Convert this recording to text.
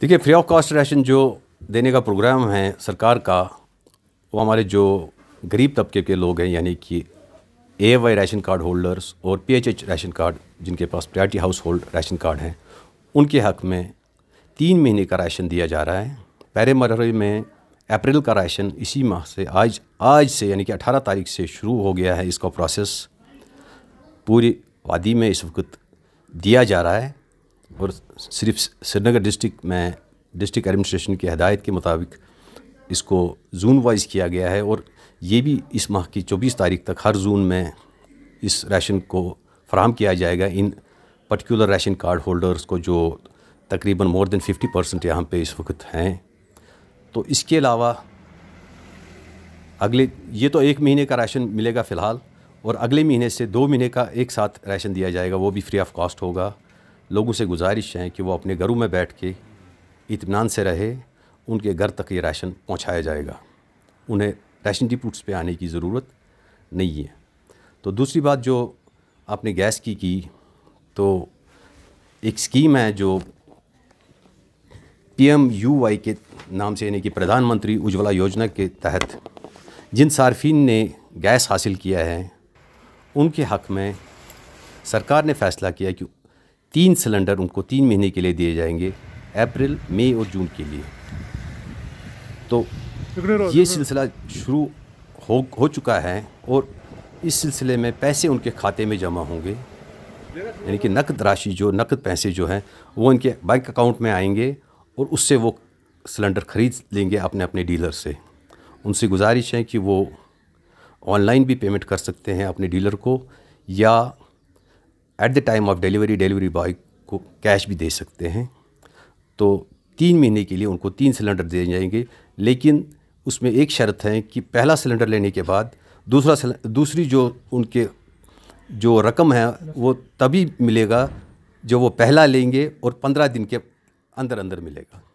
देखिए free of cost ration जो देने का प्रोग्राम है सरकार का वो हमारे जो गरीब तबके के लोग हैं यानी कि A Y ration card holders और P H H ration card जिनके पास priority household ration card हैं उनके हक में तीन महीने का राशन दिया जा रहा है पहले मरहरे में अप्रैल का राशन इसी माह से आज आज से यानी कि 18 तारीख से शुरू हो गया है इसका प्रोसेस पूरी वादी में इस वक्त दिया जा रहा है और सिर्फ श्रीनगर डिस्ट्रिक्ट में डिस्ट्रिक्ट एडमिनिस्ट्रेशन की हदायत के मुताबिक इसको जून वाइज किया गया है और ये भी इस माह की चौबीस तारीख तक हर जून में इस राशन को फ्राहम किया जाएगा इन पर्टिकुलर राशन कार्ड होल्डर्स को जो तकरीबन मोर देन 50 परसेंट यहाँ पर इस वक्त हैं तो इसके अलावा अगले ये तो एक महीने का राशन मिलेगा फ़िलहाल और अगले महीने से दो महीने का एक साथ राशन दिया जाएगा वो भी फ्री ऑफ कॉस्ट होगा लोगों से गुजारिश है कि वो अपने घरों में बैठ के इतमान से रहे उनके घर तक ये राशन पहुंचाया जाएगा उन्हें राशन डिपूट्स पे आने की ज़रूरत नहीं है तो दूसरी बात जो आपने गैस की की तो एक स्कीम है जो पी एम यू वाई के नाम से यानी कि प्रधानमंत्री उज्ज्वला योजना के तहत जिन सार्फिन ने गैस हासिल किया है उनके हक़ में सरकार ने फ़ैसला किया कि तीन सिलेंडर उनको तीन महीने के लिए दिए जाएंगे अप्रैल मई और जून के लिए तो ये सिलसिला शुरू हो हो चुका है और इस सिलसिले में पैसे उनके खाते में जमा होंगे यानी कि नकद राशि जो नकद पैसे जो हैं वो उनके बैंक अकाउंट में आएंगे और उससे वो सिलेंडर ख़रीद लेंगे अपने अपने डीलर से उनसे गुजारिश है कि वो ऑनलाइन भी पेमेंट कर सकते हैं अपने डीलर को या at the time of delivery delivery boy को कैश भी दे सकते हैं तो तीन महीने के लिए उनको तीन सिलेंडर दिए जाएंगे लेकिन उसमें एक शर्त है कि पहला सिलेंडर लेने के बाद दूसरा दूसरी जो उनके जो रकम है वो तभी मिलेगा जो वो पहला लेंगे और पंद्रह दिन के अंदर अंदर मिलेगा